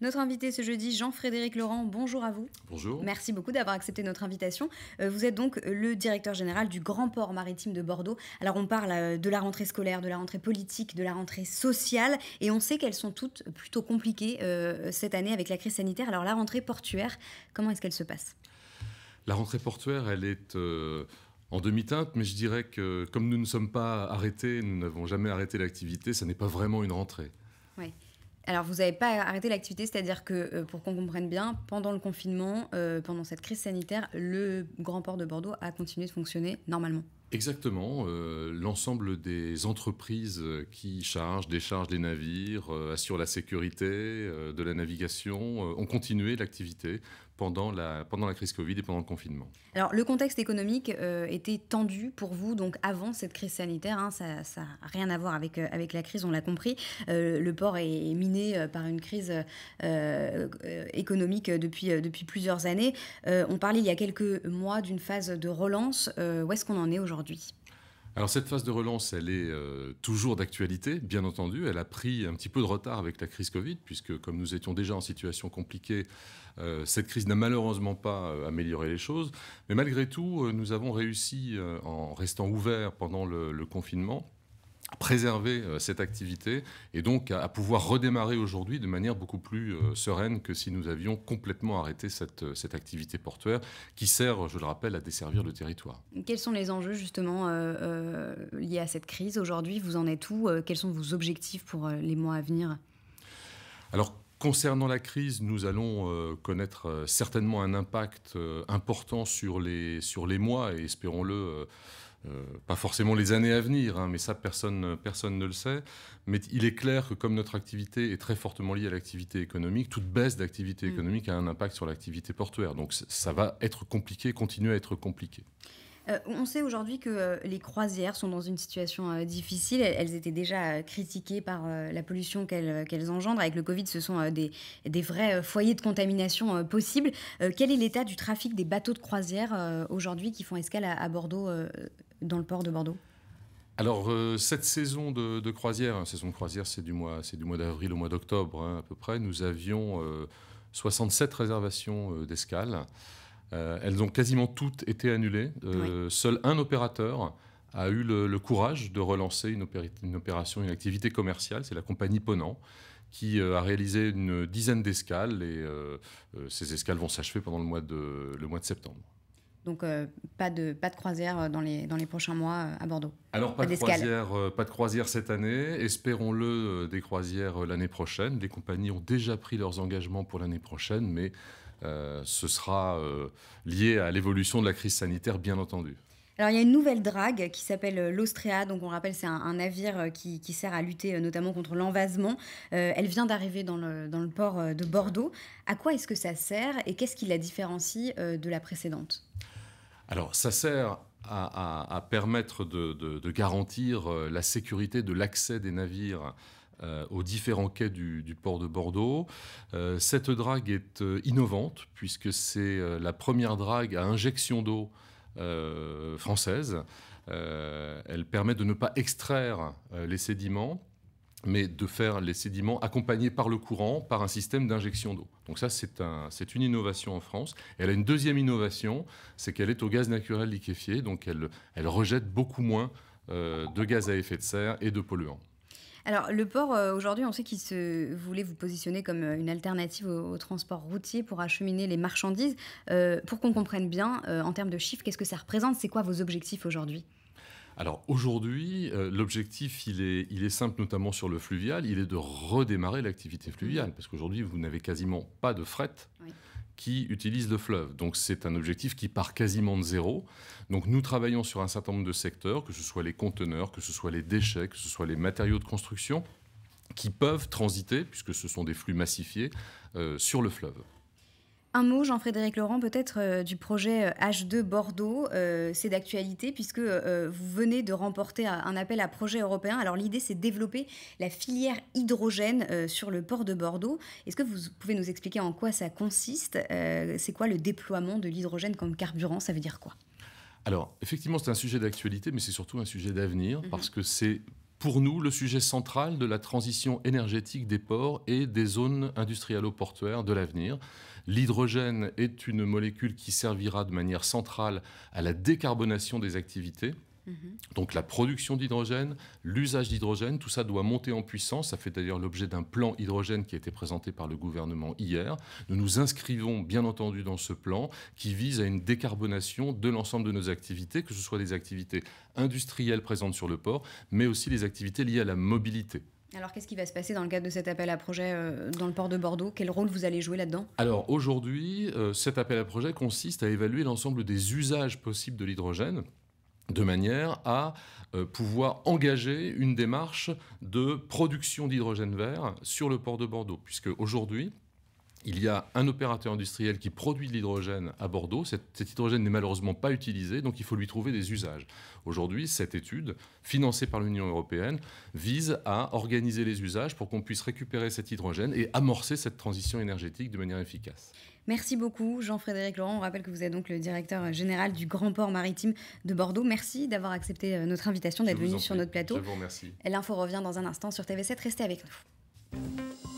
Notre invité ce jeudi, Jean-Frédéric Laurent, bonjour à vous. Bonjour. Merci beaucoup d'avoir accepté notre invitation. Euh, vous êtes donc euh, le directeur général du Grand Port Maritime de Bordeaux. Alors on parle euh, de la rentrée scolaire, de la rentrée politique, de la rentrée sociale, et on sait qu'elles sont toutes plutôt compliquées cette année avec la crise sanitaire. Alors la rentrée portuaire, comment est-ce qu'elle se passe La rentrée portuaire, elle est en demi-teinte, mais je dirais que comme nous ne sommes pas arrêtés, nous n'avons jamais arrêté l'activité, ça n'est pas vraiment une rentrée. Oui. Alors, vous n'avez pas arrêté l'activité, c'est-à-dire que, euh, pour qu'on comprenne bien, pendant le confinement, euh, pendant cette crise sanitaire, le grand port de Bordeaux a continué de fonctionner normalement. Exactement. Euh, l'ensemble des entreprises qui chargent, déchargent des navires, assurent la sécurité de la navigation, ont continué l'activité pendant la, pendant la crise Covid et pendant le confinement. Alors le contexte économique euh, était tendu pour vous, donc avant cette crise sanitaire, hein, ça n'a rien à voir avec, euh, avec la crise, on l'a compris. Euh, le port est miné par une crise économique depuis, depuis plusieurs années. on parlait il y a quelques mois d'une phase de relance. où est-ce qu'on en est aujourd'hui alors cette phase de relance, elle est euh, toujours d'actualité, bien entendu. Elle a pris un petit peu de retard avec la crise Covid, puisque comme nous étions déjà en situation compliquée, euh, cette crise n'a malheureusement pas euh, amélioré les choses. Mais malgré tout, nous avons réussi, en restant ouverts pendant le confinement, préserver euh, cette activité et donc à, pouvoir redémarrer aujourd'hui de manière beaucoup plus euh, sereine que si nous avions complètement arrêté cette, euh, cette, activité portuaire qui sert, je le rappelle, à desservir le territoire. Quels sont les enjeux justement liés à cette crise aujourd'hui Vous en êtes où Quels sont vos objectifs pour les mois à venir alors, concernant la crise, nous allons connaître certainement un impact important sur les, sur les mois et espérons-le euh, pas forcément les années à venir, hein, mais ça personne, personne ne le sait. Mais il est clair que comme notre activité est très fortement liée à l'activité économique, toute baisse d'activité mm. économique a un impact sur l'activité portuaire. Donc ça va être compliqué, continuer à être compliqué. Euh, on sait aujourd'hui que euh, les croisières sont dans une situation difficile. Elles, étaient déjà critiquées par la pollution qu'elles engendrent. Avec le Covid, ce sont des, des, vrais foyers de contamination possibles. quel est l'état du trafic des bateaux de croisière aujourd'hui qui font escale à Bordeaux dans le port de Bordeaux alors euh, cette saison de, croisière, hein, saison croisière, c'est du mois, d'avril au mois d'octobre hein, à peu près. Nous avions 67 euh, réservations euh, d'escales. d'escale. elles ont quasiment toutes été annulées. Seul un opérateur a eu le, courage de relancer une, opération, une activité commerciale. C'est la compagnie Ponant qui a réalisé une dizaine d'escales et ces escales vont s'achever pendant le mois de septembre. Donc euh, pas, de, pas de croisière euh, dans les, dans les prochains mois euh, à Bordeaux. Alors pas, de, croisière, pas de croisière cette année, espérons-le des croisières l'année prochaine. Les compagnies ont déjà pris leurs engagements pour l'année prochaine, mais ce sera lié à l'évolution de la crise sanitaire, bien entendu. Alors, il y a une nouvelle drague qui s'appelle l'Austrea. Donc, on rappelle, c'est un, navire qui, sert à lutter notamment contre l'envasement. elle vient d'arriver dans le, dans le, port de Bordeaux. À quoi est-ce que ça sert et qu'est-ce qui la différencie de la précédente alors, ça sert à, permettre de, garantir euh, la sécurité de l'accès des navires euh, aux différents quais du, port de Bordeaux. Euh, cette drague est innovante puisque c'est la première drague à injection d'eau française. elle permet de ne pas extraire les sédiments mais de faire les sédiments accompagnés par le courant, par un système d'injection d'eau. Donc ça, c'est une innovation en France. elle a une deuxième innovation, c'est qu'elle est au gaz naturel liquéfié, donc elle, rejette beaucoup moins euh, de gaz à effet de serre et de polluants. Alors, le port, euh, aujourd'hui, on sait qu'il se voulait vous positionner comme euh, une alternative au, transport routier pour acheminer les marchandises. pour qu'on comprenne bien, en termes de chiffres, qu'est-ce que ça représente C'est quoi vos objectifs aujourd'hui alors aujourd'hui, euh, l'objectif, il est, simple, notamment sur le fluvial, il est de redémarrer l'activité mhm. fluviale, parce qu'aujourd'hui, vous n'avez quasiment pas de fret. qui utilisent le fleuve. Donc c'est un objectif qui part quasiment de zéro. Donc nous travaillons sur un certain nombre de secteurs, que ce soit les conteneurs, que ce soit les déchets, que ce soit les matériaux de construction, qui peuvent transiter, puisque ce sont des flux massifiés, euh, sur le fleuve. Un mot, Jean-Frédéric Laurent, peut-être euh, du projet H2 euh, Bordeaux. Euh, c'est d'actualité puisque vous venez de remporter un appel à projet européen. Alors l'idée, c'est de développer la filière hydrogène sur le port de Bordeaux. Est-ce que vous pouvez nous expliquer en quoi ça consiste C'est quoi le déploiement de l'hydrogène comme carburant Ça veut dire quoi alors, effectivement, c'est un sujet d'actualité, mais c'est surtout un sujet d'avenir, mhm. parce que c'est pour nous le sujet central de la transition énergétique des ports et des zones industrialo-portuaires de l'avenir. L'hydrogène est une molécule qui servira de manière centrale à la décarbonation des activités Mhm. Donc la production d'hydrogène, l'usage d'hydrogène, tout ça doit monter en puissance. Ça fait d'ailleurs l'objet d'un plan hydrogène qui a été présenté par le gouvernement hier. Nous nous inscrivons bien entendu dans ce plan qui vise à une décarbonation de l'ensemble de nos activités, que ce soit des activités industrielles présentes sur le port, mais aussi les activités liées à la mobilité. Alors, qu'est-ce qui va se passer dans le cadre de cet appel à projet euh, dans le port de Bordeaux Quel rôle vous allez jouer là-dedans Alors, aujourd'hui, euh, cet appel à projet consiste à évaluer l'ensemble des usages possibles de l'hydrogène de manière à euh, pouvoir engager une démarche de production d'hydrogène vert sur le port de Bordeaux, puisque aujourd'hui, il y a un opérateur industriel qui produit de l'hydrogène à Bordeaux. Cet, hydrogène n'est malheureusement pas utilisé, donc il faut lui trouver des usages. Aujourd'hui, cette étude, financée par l'Union européenne, vise à organiser les usages pour qu'on puisse récupérer cet hydrogène et amorcer cette transition énergétique de manière efficace. Merci beaucoup, Jean-Frédéric Laurent. On rappelle que vous êtes donc le directeur général du Grand Port Maritime de Bordeaux. Merci d'avoir accepté euh, notre invitation, d'être venu sur notre plateau. Je vous remercie. L'info revient dans un instant sur TV7. Restez avec nous.